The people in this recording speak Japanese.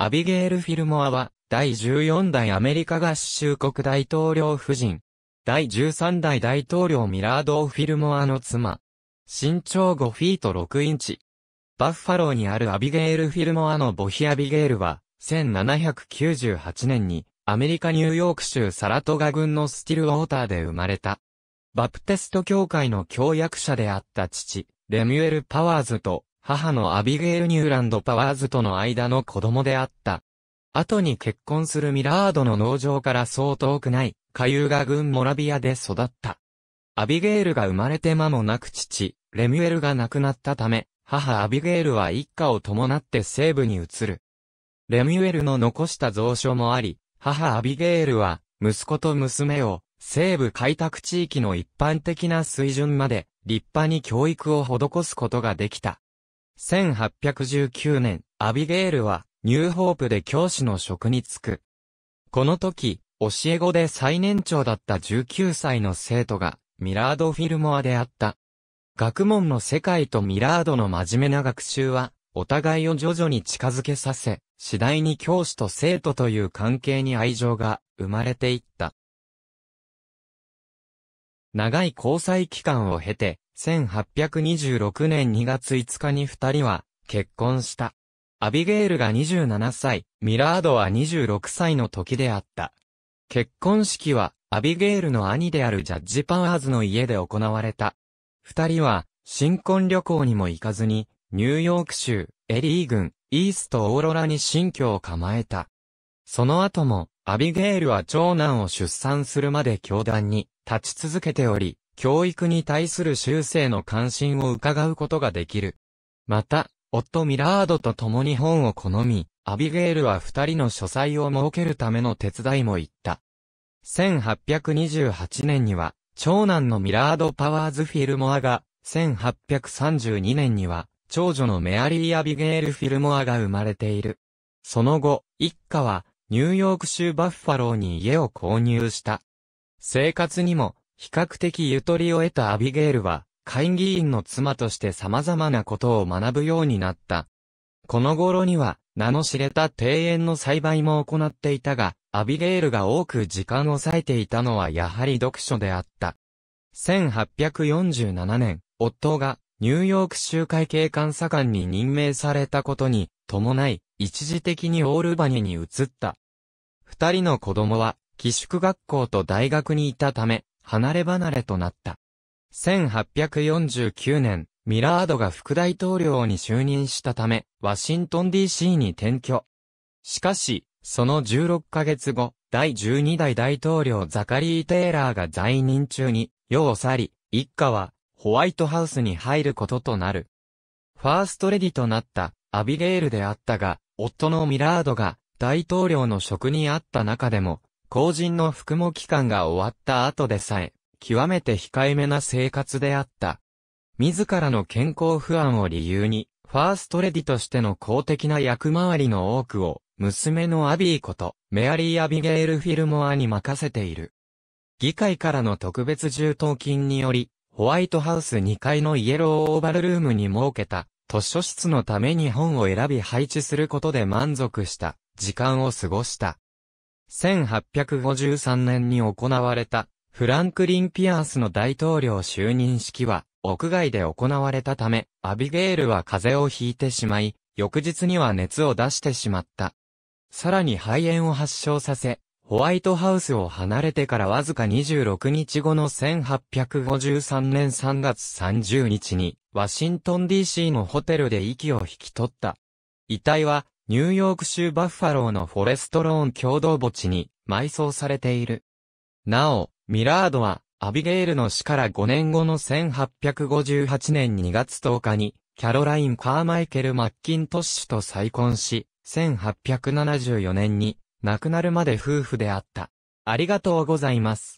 アビゲール・フィルモアは、第14代アメリカ合衆国大統領夫人。第13代大統領ミラード・フィルモアの妻。身長5フィート6インチ。バッファローにあるアビゲール・フィルモアの母妃アビゲールは、1798年に、アメリカ・ニューヨーク州サラトガ郡のスティルウォーターで生まれた。バプテスト教会の教約者であった父、レミュエル・パワーズと母のアビゲイル・ニューランド・パワーズとの間の子供であった。後に結婚するミラードの農場からそう遠くない、ユーが郡モラビアで育った。アビゲイルが生まれて間もなく父、レミュエルが亡くなったため、母アビゲイルは一家を伴って西部に移る。レミュエルの残した蔵書もあり、母アビゲイルは、息子と娘を、西部開拓地域の一般的な水準まで、立派に教育を施すことができた。1819年、アビゲールは、ニューホープで教師の職に就く。この時、教え子で最年長だった19歳の生徒が、ミラード・フィルモアであった。学問の世界とミラードの真面目な学習は、お互いを徐々に近づけさせ、次第に教師と生徒という関係に愛情が生まれていった。長い交際期間を経て、1826年2月5日に二人は結婚した。アビゲールが27歳、ミラードは26歳の時であった。結婚式はアビゲールの兄であるジャッジ・パワーズの家で行われた。二人は新婚旅行にも行かずに、ニューヨーク州、エリー郡、イースト・オーロラに新居を構えた。その後も、アビゲールは長男を出産するまで教団に立ち続けており、教育に対する修正の関心を伺うことができる。また、夫ミラードと共に本を好み、アビゲールは二人の書斎を設けるための手伝いも行った。1828年には、長男のミラード・パワーズ・フィルモアが、1832年には、長女のメアリー・アビゲール・フィルモアが生まれている。その後、一家は、ニューヨーク州バッファローに家を購入した。生活にも、比較的ゆとりを得たアビゲールは、会議員の妻として様々なことを学ぶようになった。この頃には、名の知れた庭園の栽培も行っていたが、アビゲールが多く時間を割いていたのはやはり読書であった。1847年、夫がニューヨーク州会警官査官に任命されたことに伴い、一時的にオールバニに移った。二人の子供は、寄宿学校と大学にいたため、離れ離れとなった。1849年、ミラードが副大統領に就任したため、ワシントン DC に転居。しかし、その16ヶ月後、第12代大統領ザカリー・テイラーが在任中に、世を去り、一家は、ホワイトハウスに入ることとなる。ファーストレディとなったアビゲールであったが、夫のミラードが大統領の職にあった中でも後人の服務期間が終わった後でさえ、極めて控えめな生活であった。自らの健康不安を理由に、ファーストレディとしての公的な役回りの多くを、娘のアビーこと、メアリー・アビゲール・フィルモアに任せている。議会からの特別重当金により、ホワイトハウス2階のイエローオーバルルームに設けた、図書室のために本を選び配置することで満足した、時間を過ごした。1853年に行われた、フランクリン・ピアースの大統領就任式は、屋外で行われたため、アビゲールは風邪をひいてしまい、翌日には熱を出してしまった。さらに肺炎を発症させ、ホワイトハウスを離れてからわずか26日後の1853年3月30日に、ワシントン DC のホテルで息を引き取った。遺体は、ニューヨーク州バッファローのフォレストローン共同墓地に埋葬されている。なお、ミラードは、アビゲイルの死から5年後の1858年2月10日に、キャロライン・カーマイケル・マッキントッシュと再婚し、1874年に亡くなるまで夫婦であった。ありがとうございます。